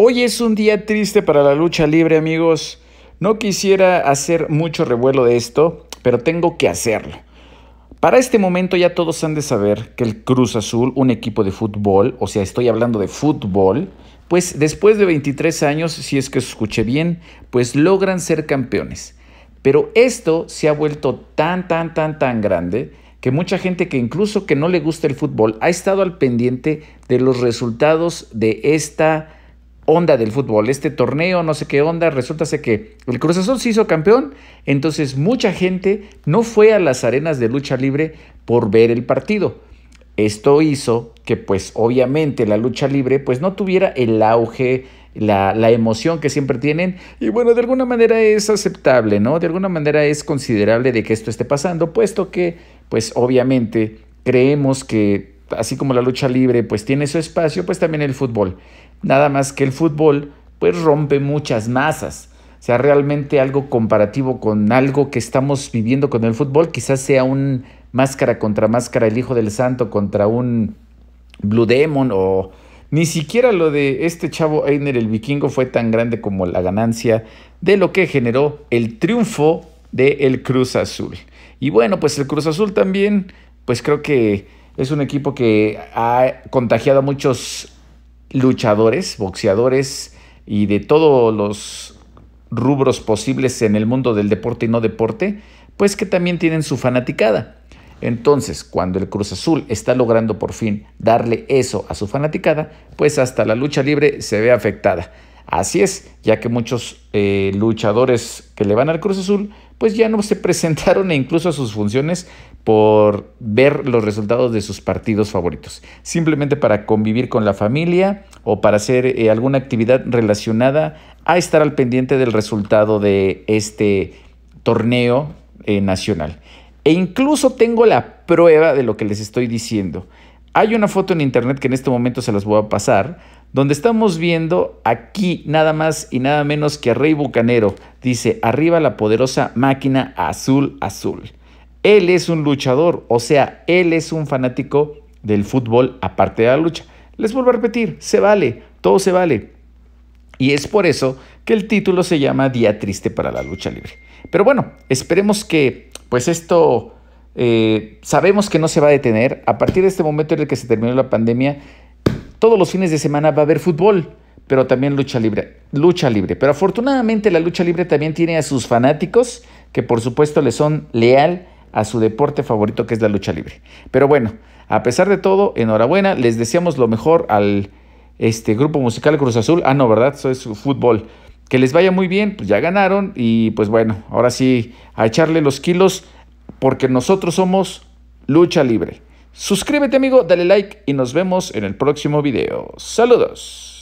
Hoy es un día triste para la lucha libre, amigos. No quisiera hacer mucho revuelo de esto, pero tengo que hacerlo. Para este momento ya todos han de saber que el Cruz Azul, un equipo de fútbol, o sea, estoy hablando de fútbol, pues después de 23 años, si es que escuché bien, pues logran ser campeones. Pero esto se ha vuelto tan, tan, tan, tan grande que mucha gente que incluso que no le gusta el fútbol ha estado al pendiente de los resultados de esta onda del fútbol, este torneo, no sé qué onda, resulta que el Cruz Azul se hizo campeón, entonces mucha gente no fue a las arenas de lucha libre por ver el partido. Esto hizo que pues obviamente la lucha libre pues no tuviera el auge, la, la, emoción que siempre tienen y bueno, de alguna manera es aceptable, ¿no? De alguna manera es considerable de que esto esté pasando, puesto que pues obviamente creemos que así como la lucha libre, pues tiene su espacio, pues también el fútbol. Nada más que el fútbol, pues rompe muchas masas. O sea, realmente algo comparativo con algo que estamos viviendo con el fútbol, quizás sea un máscara contra máscara, el Hijo del Santo contra un Blue Demon o... Ni siquiera lo de este chavo Einer el vikingo fue tan grande como la ganancia de lo que generó el triunfo de el Cruz Azul. Y bueno, pues el Cruz Azul también, pues creo que es un equipo que ha contagiado a muchos luchadores, boxeadores y de todos los rubros posibles en el mundo del deporte y no deporte, pues que también tienen su fanaticada. Entonces, cuando el Cruz Azul está logrando por fin darle eso a su fanaticada, pues hasta la lucha libre se ve afectada. Así es, ya que muchos eh, luchadores que le van al Cruz Azul, pues ya no se presentaron e incluso a sus funciones por ver los resultados de sus partidos favoritos, simplemente para convivir con la familia o para hacer eh, alguna actividad relacionada a estar al pendiente del resultado de este torneo eh, nacional. E incluso tengo la prueba de lo que les estoy diciendo. Hay una foto en internet que en este momento se las voy a pasar, donde estamos viendo aquí nada más y nada menos que a Rey Bucanero. Dice, arriba la poderosa máquina azul azul. Él es un luchador, o sea, él es un fanático del fútbol aparte de la lucha. Les vuelvo a repetir, se vale, todo se vale. Y es por eso que el título se llama Día Triste para la Lucha Libre. Pero bueno, esperemos que pues esto eh, sabemos que no se va a detener. A partir de este momento en el que se terminó la pandemia, todos los fines de semana va a haber fútbol, pero también lucha libre. Lucha libre. Pero afortunadamente la lucha libre también tiene a sus fanáticos, que por supuesto le son leal a su deporte favorito que es la lucha libre. Pero bueno, a pesar de todo, enhorabuena, les deseamos lo mejor al este grupo musical Cruz Azul. Ah, no, ¿verdad? Eso es fútbol. Que les vaya muy bien, pues ya ganaron y pues bueno, ahora sí, a echarle los kilos porque nosotros somos lucha libre. Suscríbete amigo, dale like y nos vemos en el próximo video. Saludos.